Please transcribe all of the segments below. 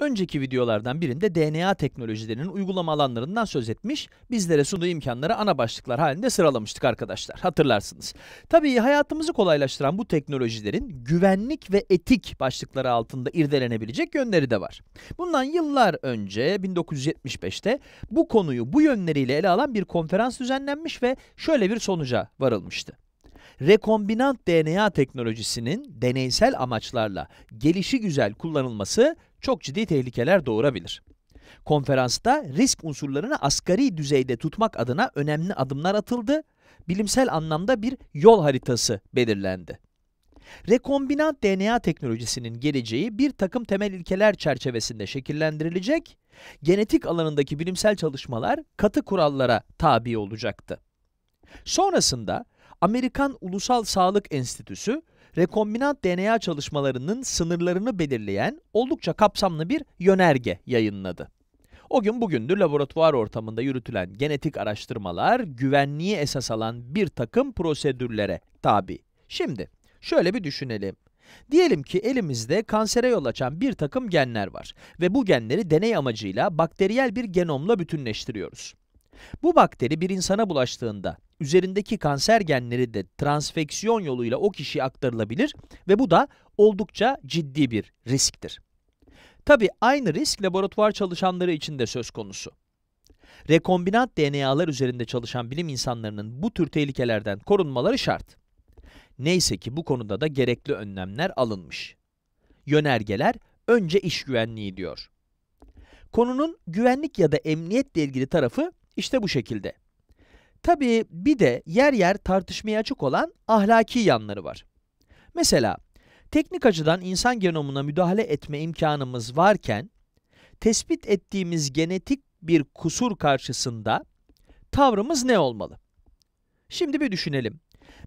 Önceki videolardan birinde DNA teknolojilerinin uygulama alanlarından söz etmiş, bizlere sunduğu imkanları ana başlıklar halinde sıralamıştık arkadaşlar, hatırlarsınız. Tabii hayatımızı kolaylaştıran bu teknolojilerin güvenlik ve etik başlıkları altında irdelenebilecek yönleri de var. Bundan yıllar önce 1975'te bu konuyu bu yönleriyle ele alan bir konferans düzenlenmiş ve şöyle bir sonuca varılmıştı rekombinant DNA teknolojisinin deneysel amaçlarla gelişigüzel kullanılması çok ciddi tehlikeler doğurabilir. Konferansta risk unsurlarını asgari düzeyde tutmak adına önemli adımlar atıldı, bilimsel anlamda bir yol haritası belirlendi. Rekombinant DNA teknolojisinin geleceği bir takım temel ilkeler çerçevesinde şekillendirilecek, genetik alanındaki bilimsel çalışmalar katı kurallara tabi olacaktı. Sonrasında Amerikan Ulusal Sağlık Enstitüsü rekombinant DNA çalışmalarının sınırlarını belirleyen oldukça kapsamlı bir yönerge yayınladı. O gün bugündür laboratuvar ortamında yürütülen genetik araştırmalar güvenliği esas alan bir takım prosedürlere tabi. Şimdi şöyle bir düşünelim. Diyelim ki elimizde kansere yol açan bir takım genler var ve bu genleri deney amacıyla bakteriyel bir genomla bütünleştiriyoruz. Bu bakteri bir insana bulaştığında üzerindeki kanser genleri de transfeksiyon yoluyla o kişiye aktarılabilir ve bu da oldukça ciddi bir risktir. Tabi aynı risk laboratuvar çalışanları için de söz konusu. Rekombinant DNA'lar üzerinde çalışan bilim insanlarının bu tür tehlikelerden korunmaları şart. Neyse ki bu konuda da gerekli önlemler alınmış. Yönergeler önce iş güvenliği diyor. Konunun güvenlik ya da emniyetle ilgili tarafı işte bu şekilde. Tabii bir de yer yer tartışmaya açık olan ahlaki yanları var. Mesela teknik açıdan insan genomuna müdahale etme imkanımız varken tespit ettiğimiz genetik bir kusur karşısında tavrımız ne olmalı? Şimdi bir düşünelim.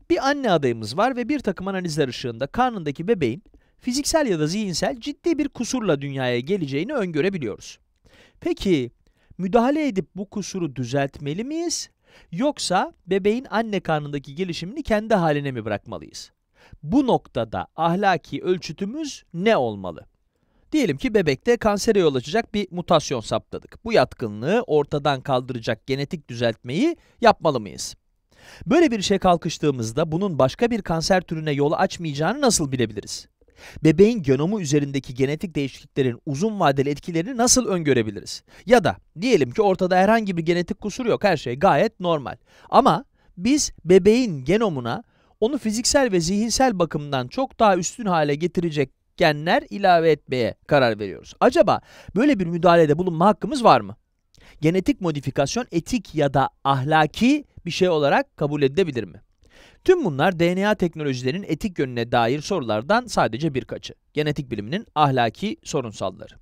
Bir anne adayımız var ve bir takım analizler ışığında karnındaki bebeğin fiziksel ya da zihinsel ciddi bir kusurla dünyaya geleceğini öngörebiliyoruz. Peki müdahale edip bu kusuru düzeltmeli miyiz Yoksa bebeğin anne karnındaki gelişimini kendi haline mi bırakmalıyız? Bu noktada ahlaki ölçütümüz ne olmalı? Diyelim ki bebekte kansere yol açacak bir mutasyon saptadık. Bu yatkınlığı ortadan kaldıracak genetik düzeltmeyi yapmalı mıyız? Böyle bir şey kalkıştığımızda bunun başka bir kanser türüne yol açmayacağını nasıl bilebiliriz? Bebeğin genomu üzerindeki genetik değişikliklerin uzun vadeli etkilerini nasıl öngörebiliriz? Ya da diyelim ki ortada herhangi bir genetik kusur yok, her şey gayet normal. Ama biz bebeğin genomuna onu fiziksel ve zihinsel bakımdan çok daha üstün hale getirecek genler ilave etmeye karar veriyoruz. Acaba böyle bir müdahalede bulunma hakkımız var mı? Genetik modifikasyon etik ya da ahlaki bir şey olarak kabul edilebilir mi? Tüm bunlar DNA teknolojilerinin etik yönüne dair sorulardan sadece birkaçı. Genetik biliminin ahlaki sorunsalları.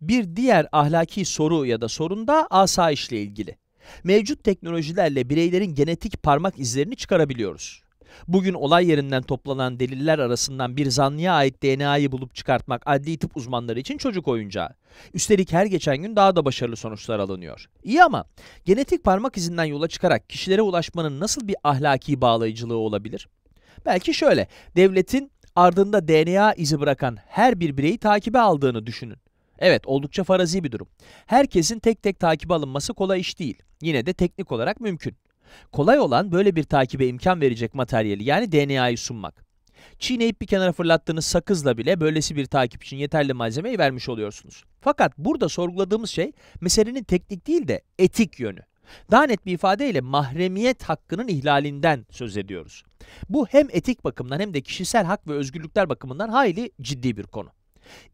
Bir diğer ahlaki soru ya da sorun da asayişle ilgili. Mevcut teknolojilerle bireylerin genetik parmak izlerini çıkarabiliyoruz. Bugün olay yerinden toplanan deliller arasından bir zanlıya ait DNA'yı bulup çıkartmak adli tıp uzmanları için çocuk oyuncağı. Üstelik her geçen gün daha da başarılı sonuçlar alınıyor. İyi ama genetik parmak izinden yola çıkarak kişilere ulaşmanın nasıl bir ahlaki bağlayıcılığı olabilir? Belki şöyle, devletin ardında DNA izi bırakan her bir bireyi takibe aldığını düşünün. Evet oldukça farazi bir durum. Herkesin tek tek takip alınması kolay iş değil. Yine de teknik olarak mümkün. Kolay olan böyle bir takibe imkan verecek materyali yani DNA'yı sunmak. Çiğneyip bir kenara fırlattığınız sakızla bile böylesi bir takip için yeterli malzemeyi vermiş oluyorsunuz. Fakat burada sorguladığımız şey meselenin teknik değil de etik yönü. Daha net bir ifadeyle mahremiyet hakkının ihlalinden söz ediyoruz. Bu hem etik bakımdan hem de kişisel hak ve özgürlükler bakımından hayli ciddi bir konu.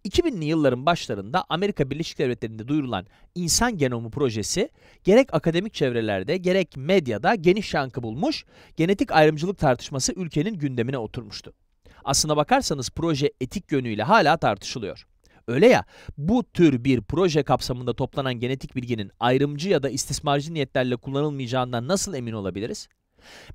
2000'li yılların başlarında Amerika Birleşik Devletleri'nde duyurulan insan genomu projesi gerek akademik çevrelerde gerek medyada geniş yankı bulmuş, genetik ayrımcılık tartışması ülkenin gündemine oturmuştu. Aslına bakarsanız proje etik yönüyle hala tartışılıyor. Öyle ya, bu tür bir proje kapsamında toplanan genetik bilginin ayrımcı ya da istismarcı niyetlerle kullanılmayacağından nasıl emin olabiliriz?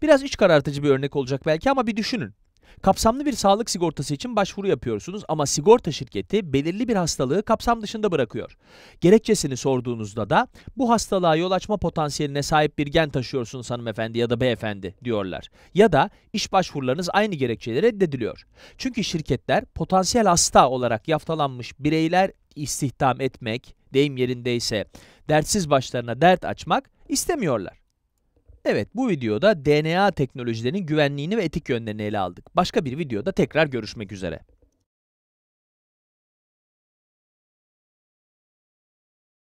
Biraz iç karartıcı bir örnek olacak belki ama bir düşünün. Kapsamlı bir sağlık sigortası için başvuru yapıyorsunuz ama sigorta şirketi belirli bir hastalığı kapsam dışında bırakıyor. Gerekçesini sorduğunuzda da bu hastalığa yol açma potansiyeline sahip bir gen taşıyorsunuz hanımefendi ya da beyefendi diyorlar. Ya da iş başvurularınız aynı gerekçeyle reddediliyor. Çünkü şirketler potansiyel hasta olarak yaftalanmış bireyler istihdam etmek, deyim yerindeyse dertsiz başlarına dert açmak istemiyorlar. Evet, bu videoda DNA teknolojilerinin güvenliğini ve etik yönlerini ele aldık. Başka bir videoda tekrar görüşmek üzere.